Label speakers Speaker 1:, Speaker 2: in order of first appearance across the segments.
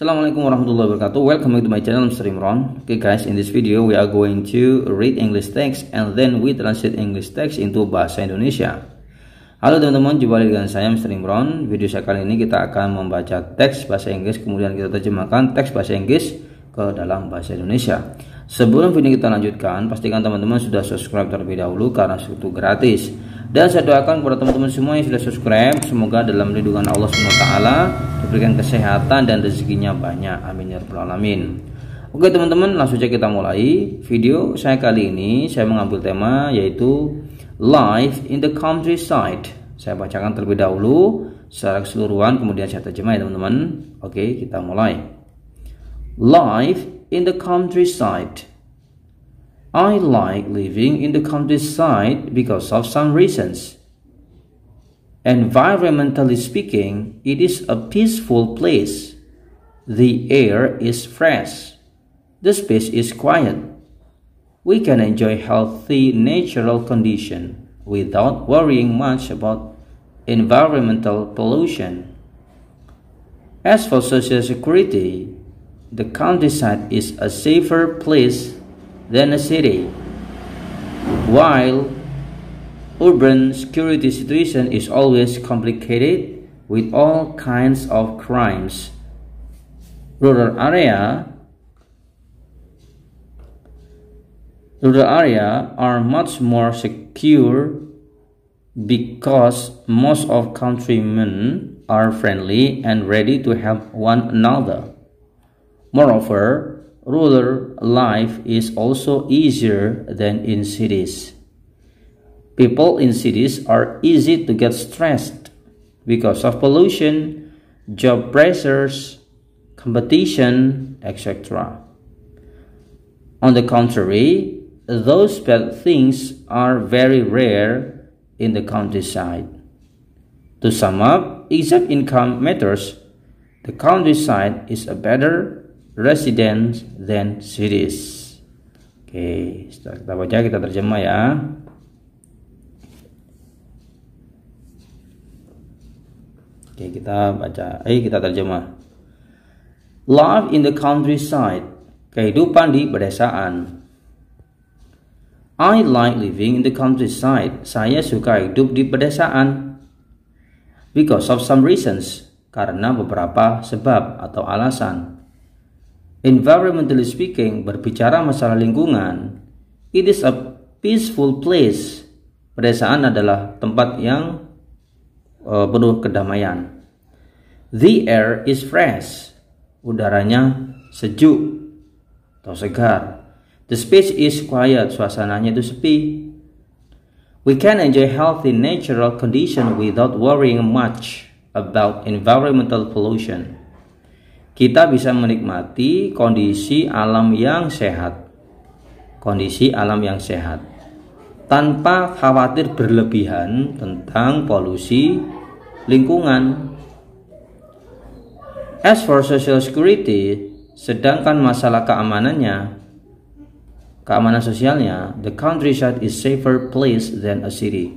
Speaker 1: Assalamualaikum warahmatullahi wabarakatuh. Welcome back to my channel, Mr. Imran. Okay guys, in this video we are going to read English text and then we translate English text into bahasa Indonesia. Halo teman-teman, jumpa lagi dengan saya Mr. Imran. Video saya kali ini kita akan membaca teks bahasa Inggris kemudian kita terjemahkan teks bahasa Inggris ke dalam bahasa Indonesia. Sebelum video kita lanjutkan, pastikan teman-teman sudah subscribe terlebih dahulu karena itu gratis. Dan saya doakan kepada teman-teman semua yang sudah subscribe, semoga dalam lindungan Allah SWT diberikan kesehatan dan rezekinya banyak. Amin ya rabbal alamin. Oke teman-teman, langsung saja kita mulai video saya kali ini. Saya mengambil tema yaitu Life in the Countryside. Saya bacakan terlebih dahulu secara keseluruhan, kemudian saya terjemah ya teman-teman. Oke, kita mulai. Life in the Countryside. I like living in the countryside because of some reasons. Environmentally speaking, it is a peaceful place. The air is fresh. The space is quiet. We can enjoy healthy natural condition without worrying much about environmental pollution. As for social security, the countryside is a safer place than a city. While urban security situation is always complicated with all kinds of crimes, rural area rural area are much more secure because most of countrymen are friendly and ready to help one another. Moreover, rural life is also easier than in cities. People in cities are easy to get stressed because of pollution, job pressures, competition, etc. On the contrary, those bad things are very rare in the countryside. To sum up, exact income matters. The countryside is a better residence then cities oke setelah kita baca kita terjemah ya oke kita baca eh kita terjemah Love in the countryside kehidupan di pedesaan I like living in the countryside. Saya suka hidup di pedesaan. Because of some reasons, karena beberapa sebab atau alasan. Environmentally speaking, berbicara masalah lingkungan, it is a peaceful place. Pedesaan adalah tempat yang uh, penuh kedamaian. The air is fresh. Udaranya sejuk atau segar. The space is quiet. Suasananya itu sepi. We can enjoy healthy natural condition without worrying much about environmental pollution kita bisa menikmati kondisi alam yang sehat. Kondisi alam yang sehat tanpa khawatir berlebihan tentang polusi lingkungan. As for social security, sedangkan masalah keamanannya, keamanan sosialnya, the countryside is safer place than a city.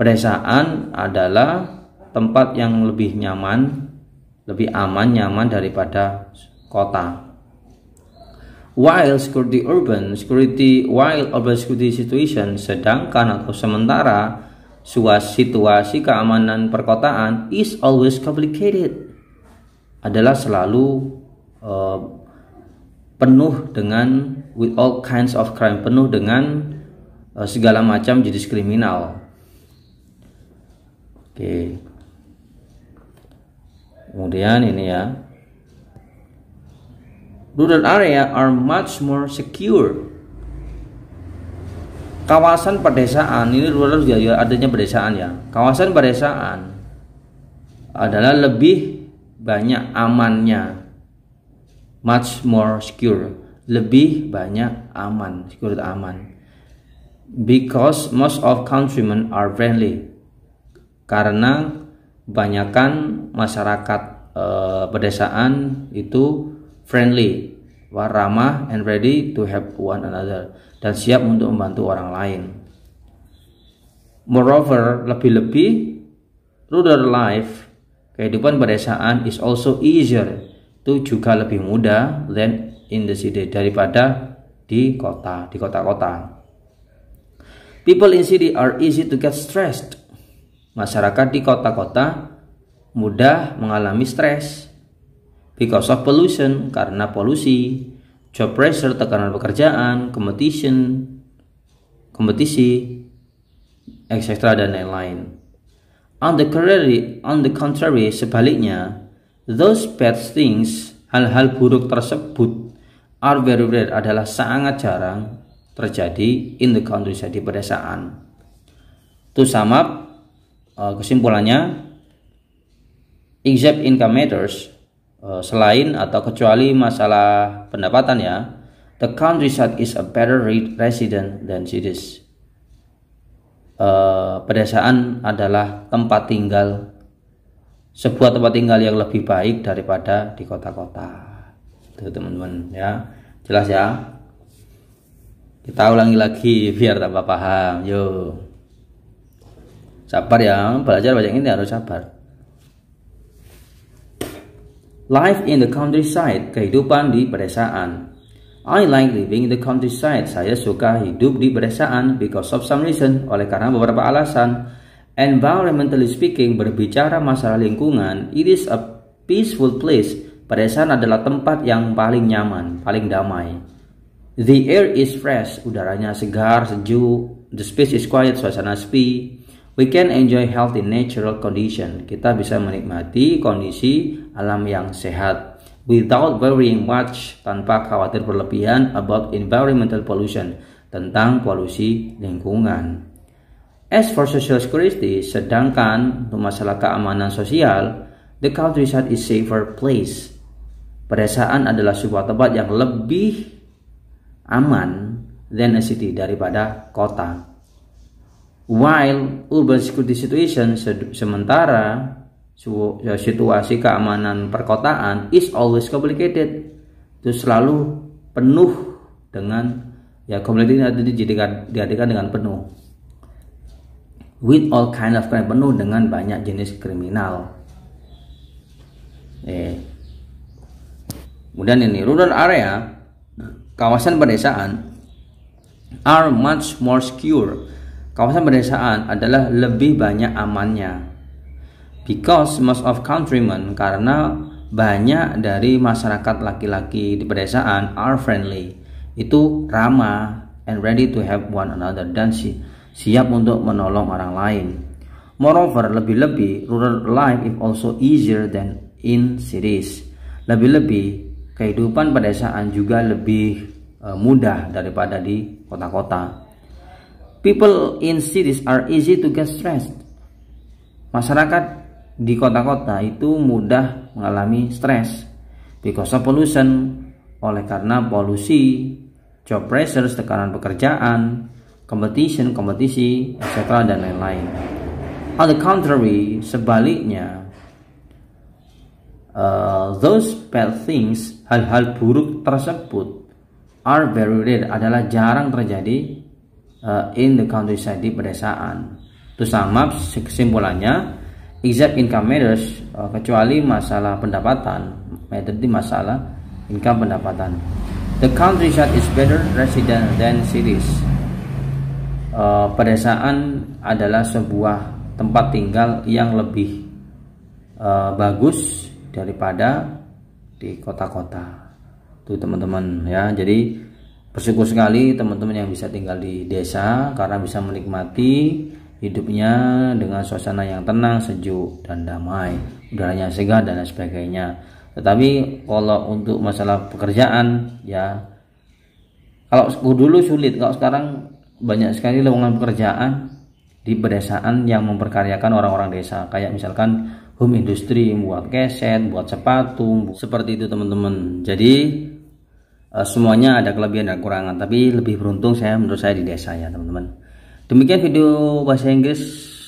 Speaker 1: Pedesaan adalah tempat yang lebih nyaman lebih aman nyaman daripada kota while security urban security while urban security situation sedangkan atau sementara situasi keamanan perkotaan is always complicated adalah selalu uh, penuh dengan with all kinds of crime penuh dengan uh, segala macam jenis kriminal oke okay kemudian ini ya rural area are much more secure kawasan pedesaan ini rural ya adanya pedesaan ya kawasan pedesaan adalah lebih banyak amannya much more secure lebih banyak aman security aman because most of countrymen are friendly karena kebanyakan masyarakat e, pedesaan itu friendly, ramah and ready to help one another dan siap untuk membantu orang lain. Moreover, lebih-lebih rural life kehidupan pedesaan is also easier itu juga lebih mudah than in the city daripada di kota di kota-kota people in city are easy to get stressed masyarakat di kota-kota mudah mengalami stres because of pollution karena polusi, job pressure tekanan pekerjaan, competition, kompetisi, etc dan lain-lain. On the contrary, on the contrary, sebaliknya, those bad things, hal-hal buruk tersebut are very rare adalah sangat jarang terjadi in the countryside di pedesaan. To sum up, uh, kesimpulannya except income matters uh, selain atau kecuali masalah pendapatan ya the countryside is a better resident than cities uh, pedesaan adalah tempat tinggal sebuah tempat tinggal yang lebih baik daripada di kota-kota itu teman-teman ya jelas ya kita ulangi lagi biar tambah paham yuk sabar ya belajar banyak ini harus sabar life in the countryside kehidupan di pedesaan I like living in the countryside. Saya suka hidup di pedesaan because of some reason, oleh karena beberapa alasan. Environmentally speaking, berbicara masalah lingkungan, it is a peaceful place. Pedesaan adalah tempat yang paling nyaman, paling damai. The air is fresh, udaranya segar, sejuk. The space is quiet, suasana sepi. We can enjoy health in natural condition. Kita bisa menikmati kondisi alam yang sehat. Without worrying much, tanpa khawatir berlebihan about environmental pollution, tentang polusi lingkungan. As for social security, sedangkan untuk masalah keamanan sosial, the countryside is safer place. Pedesaan adalah sebuah tempat yang lebih aman than a city daripada kota. While urban security situation sementara ya, situasi keamanan perkotaan is always complicated. Itu selalu penuh dengan ya complicated itu dijadikan diartikan dengan penuh. With all kind of crime penuh dengan banyak jenis kriminal. Eh. Kemudian ini rural area kawasan pedesaan are much more secure kawasan pedesaan adalah lebih banyak amannya. Because most of countrymen karena banyak dari masyarakat laki-laki di pedesaan are friendly, itu ramah and ready to help one another dan si siap untuk menolong orang lain. Moreover, lebih-lebih rural life is also easier than in cities. Lebih-lebih kehidupan pedesaan juga lebih eh, mudah daripada di kota-kota. People in cities are easy to get stressed. Masyarakat di kota-kota itu mudah mengalami stres because of pollution oleh karena polusi, job pressures, tekanan pekerjaan, competition, kompetisi, etc. dan lain-lain. On the contrary, sebaliknya, uh, those bad things, hal-hal buruk tersebut, are very rare, adalah jarang terjadi uh, in the countryside di pedesaan. Tusa sama, kesimpulannya except income matters uh, kecuali masalah pendapatan matter di masalah income pendapatan. The countryside is better resident than cities. Uh, pedesaan adalah sebuah tempat tinggal yang lebih uh, bagus daripada di kota-kota. Tuh teman-teman ya. Jadi bersyukur sekali teman-teman yang bisa tinggal di desa karena bisa menikmati hidupnya dengan suasana yang tenang, sejuk dan damai, udaranya segar dan lain sebagainya. Tetapi kalau untuk masalah pekerjaan ya kalau dulu sulit, kalau sekarang banyak sekali lowongan pekerjaan di pedesaan yang memperkaryakan orang-orang desa. Kayak misalkan home industry, buat keset, buat sepatu, seperti itu teman-teman. Jadi Eh, semuanya ada kelebihan dan kekurangan tapi lebih beruntung saya menurut saya di desa ya teman-teman demikian video bahasa Inggris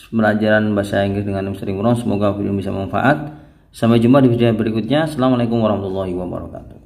Speaker 1: pelajaran bahasa Inggris dengan Mr. Imron semoga video bisa bermanfaat sampai jumpa di video berikutnya Assalamualaikum warahmatullahi wabarakatuh